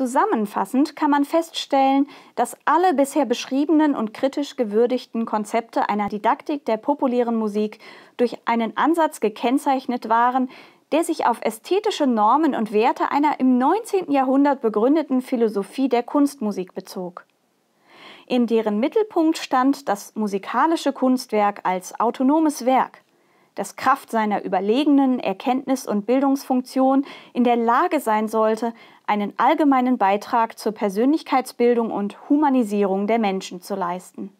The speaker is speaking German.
Zusammenfassend kann man feststellen, dass alle bisher beschriebenen und kritisch gewürdigten Konzepte einer Didaktik der populären Musik durch einen Ansatz gekennzeichnet waren, der sich auf ästhetische Normen und Werte einer im 19. Jahrhundert begründeten Philosophie der Kunstmusik bezog. In deren Mittelpunkt stand das musikalische Kunstwerk als autonomes Werk das Kraft seiner überlegenen Erkenntnis- und Bildungsfunktion in der Lage sein sollte, einen allgemeinen Beitrag zur Persönlichkeitsbildung und Humanisierung der Menschen zu leisten.